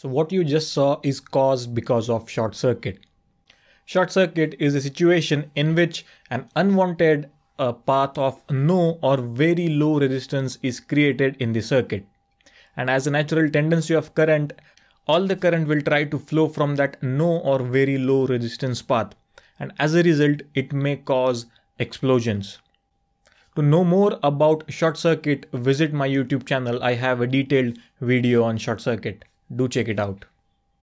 So what you just saw is caused because of short circuit. Short circuit is a situation in which an unwanted uh, path of no or very low resistance is created in the circuit. And as a natural tendency of current, all the current will try to flow from that no or very low resistance path. And as a result, it may cause explosions. To know more about short circuit, visit my YouTube channel. I have a detailed video on short circuit do check it out.